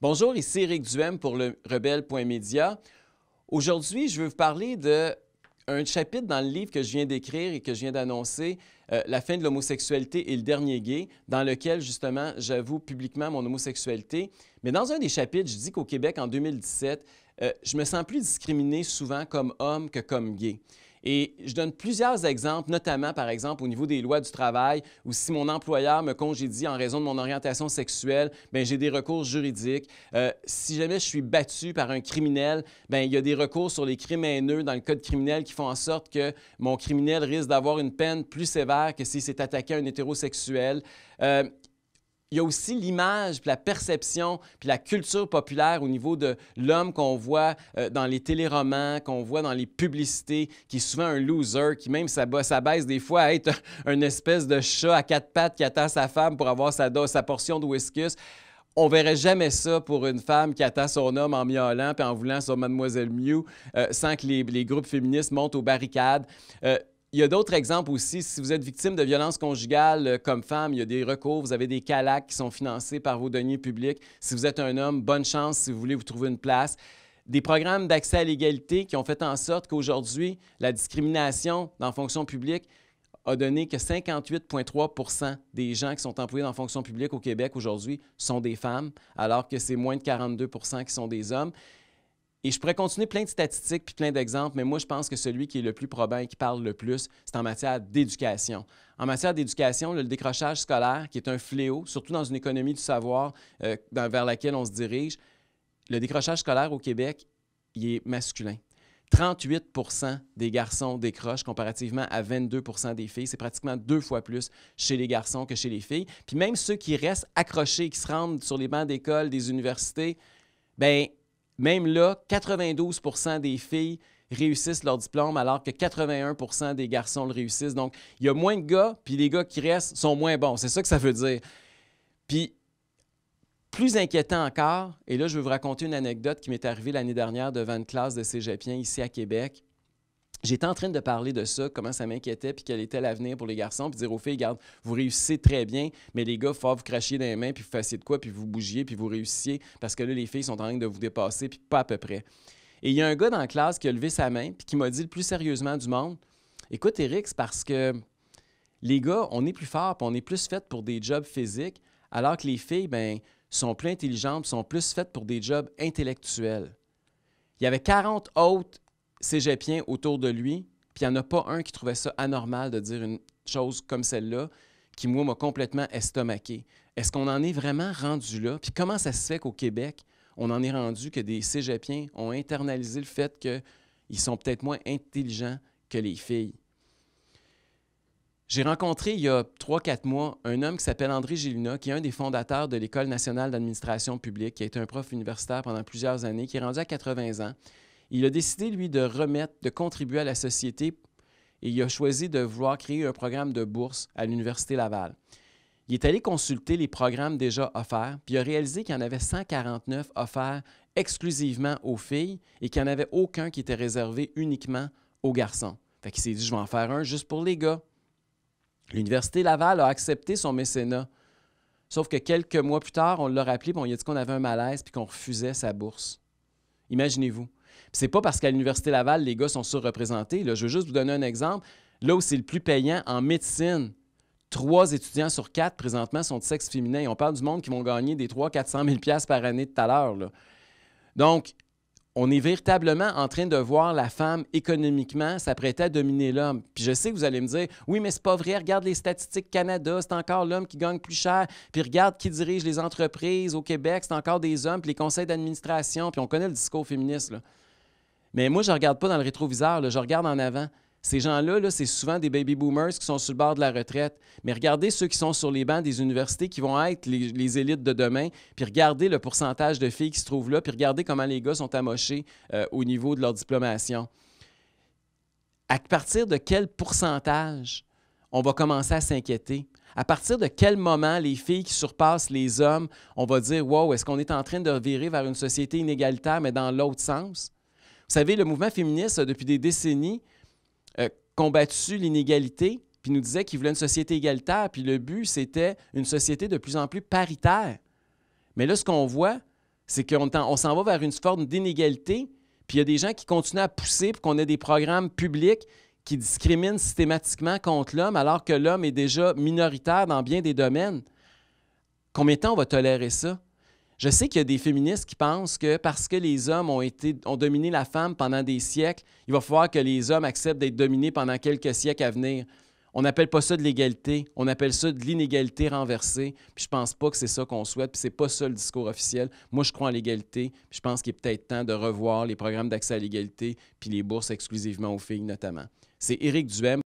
Bonjour, ici Eric Duhem pour le Rebelle.media. Aujourd'hui, je veux vous parler d'un chapitre dans le livre que je viens d'écrire et que je viens d'annoncer, euh, La fin de l'homosexualité et le dernier gay, dans lequel justement j'avoue publiquement mon homosexualité. Mais dans un des chapitres, je dis qu'au Québec, en 2017, euh, je me sens plus discriminé souvent comme homme que comme gay. Et je donne plusieurs exemples, notamment par exemple au niveau des lois du travail, où si mon employeur me congédie en raison de mon orientation sexuelle, ben j'ai des recours juridiques. Euh, si jamais je suis battu par un criminel, ben il y a des recours sur les crimes haineux dans le code criminel qui font en sorte que mon criminel risque d'avoir une peine plus sévère que si c'est attaqué à un hétérosexuel. Euh, il y a aussi l'image, puis la perception, puis la culture populaire au niveau de l'homme qu'on voit euh, dans les téléromans, qu'on voit dans les publicités, qui est souvent un loser, qui même s'abaisse des fois à être une espèce de chat à quatre pattes qui attend sa femme pour avoir sa, dose, sa portion de whisky. On verrait jamais ça pour une femme qui attend son homme en miaulant et en voulant sur Mademoiselle Mew euh, sans que les, groupes féministes montent aux barricades. Euh, il y a d'autres exemples aussi. Si vous êtes victime de violences conjugales euh, comme femme, il y a des recours, vous avez des calacs qui sont financés par vos deniers publics. Si vous êtes un homme, bonne chance si vous voulez vous trouver une place. Des programmes d'accès à l'égalité qui ont fait en sorte qu'aujourd'hui, la discrimination dans la fonction publique a donné que 58,3 des gens qui sont employés dans la fonction publique au Québec aujourd'hui sont des femmes, alors que c'est moins de 42 qui sont des hommes. Et je pourrais continuer plein de statistiques puis plein d'exemples, mais moi, je pense que celui qui est le plus probant et qui parle le plus, c'est en matière d'éducation. En matière d'éducation, le décrochage scolaire, qui est un fléau, surtout dans une économie du savoir euh, vers laquelle on se dirige, le décrochage scolaire au Québec, il est masculin. 38 des garçons décrochent comparativement à 22 des filles. C'est pratiquement deux fois plus chez les garçons que chez les filles. Puis même ceux qui restent accrochés, qui se rendent sur les bancs d'école, des universités, ben même là, 92 des filles réussissent leur diplôme alors que 81 des garçons le réussissent. Donc, il y a moins de gars, puis les gars qui restent sont moins bons. C'est ça que ça veut dire. Puis, plus inquiétant encore, et là, je vais vous raconter une anecdote qui m'est arrivée l'année dernière devant une classe de cégepiens ici à Québec. J'étais en train de parler de ça, comment ça m'inquiétait, puis quel était l'avenir pour les garçons, puis dire aux filles, regarde, vous réussissez très bien, mais les gars, faut vous crachiez dans les mains, puis vous fassiez de quoi, puis vous bougiez, puis vous réussissiez, parce que là, les filles sont en train de vous dépasser, puis pas à peu près. Et il y a un gars dans la classe qui a levé sa main, puis qui m'a dit le plus sérieusement du monde, écoute, Eric, c'est parce que les gars, on est plus forts, puis on est plus faits pour des jobs physiques, alors que les filles, ben, sont plus intelligentes, sont plus faites pour des jobs intellectuels. Il y avait 40 autres Cégepien autour de lui, puis il n'y en a pas un qui trouvait ça anormal de dire une chose comme celle-là, qui, moi, m'a complètement estomaqué. Est-ce qu'on en est vraiment rendu là? Puis comment ça se fait qu'au Québec, on en est rendu que des cégepiens ont internalisé le fait qu'ils sont peut-être moins intelligents que les filles? J'ai rencontré il y a 3-4 mois un homme qui s'appelle André Gélina, qui est un des fondateurs de l'École nationale d'administration publique, qui a été un prof universitaire pendant plusieurs années, qui est rendu à 80 ans, il a décidé, lui, de remettre, de contribuer à la société et il a choisi de vouloir créer un programme de bourse à l'Université Laval. Il est allé consulter les programmes déjà offerts, puis il a réalisé qu'il y en avait 149 offerts exclusivement aux filles et qu'il n'y en avait aucun qui était réservé uniquement aux garçons. Fait s'est dit, je vais en faire un juste pour les gars. L'Université Laval a accepté son mécénat. Sauf que quelques mois plus tard, on l'a rappelé, puis on lui a dit qu'on avait un malaise puis qu'on refusait sa bourse. Imaginez-vous. C'est pas parce qu'à l'Université Laval, les gars sont surreprésentés. Là. Je veux juste vous donner un exemple. Là où c'est le plus payant en médecine, trois étudiants sur quatre présentement sont de sexe féminin. On parle du monde qui vont gagner des 300-400 000 par année tout à l'heure. Donc, on est véritablement en train de voir la femme économiquement s'apprêter à dominer l'homme. Puis je sais que vous allez me dire, oui, mais c'est pas vrai, regarde les statistiques Canada, c'est encore l'homme qui gagne plus cher. Puis regarde qui dirige les entreprises au Québec, c'est encore des hommes, puis les conseils d'administration, puis on connaît le discours féministe. Mais moi, je regarde pas dans le rétroviseur, je regarde en avant. Ces gens-là, -là, c'est souvent des baby boomers qui sont sur le bord de la retraite. Mais regardez ceux qui sont sur les bancs des universités qui vont être les, élites de demain, puis regardez le pourcentage de filles qui se trouvent là, puis regardez comment les gars sont amochés euh, au niveau de leur diplomation. À partir de quel pourcentage on va commencer à s'inquiéter? À partir de quel moment les filles qui surpassent les hommes, on va dire Wow, est-ce qu'on est en train de virer vers une société inégalitaire, mais dans l'autre sens? Vous savez, le mouvement féministe a depuis des décennies euh, combattu l'inégalité, puis nous disait qu'il voulait une société égalitaire, puis le but, c'était une société de plus en plus paritaire. Mais là, ce qu'on voit, c'est qu'on s'en va vers une forme d'inégalité, puis il y a des gens qui continuent à pousser pour qu'on ait des programmes publics qui discriminent systématiquement contre l'homme, alors que l'homme est déjà minoritaire dans bien des domaines. Combien de temps on va tolérer ça? Je sais qu'il y a des féministes qui pensent que parce que les hommes ont, dominé la femme pendant des siècles, il va falloir que les hommes acceptent d'être dominés pendant quelques siècles à venir. On n'appelle pas ça de l'égalité, on appelle ça de l'inégalité renversée. Puis je pense pas que c'est ça qu'on souhaite, puis c'est pas ça le discours officiel. Moi, je crois en l'égalité, je pense qu'il est peut-être temps de revoir les programmes d'accès à l'égalité, puis les bourses exclusivement aux filles notamment. C'est Éric Duhem.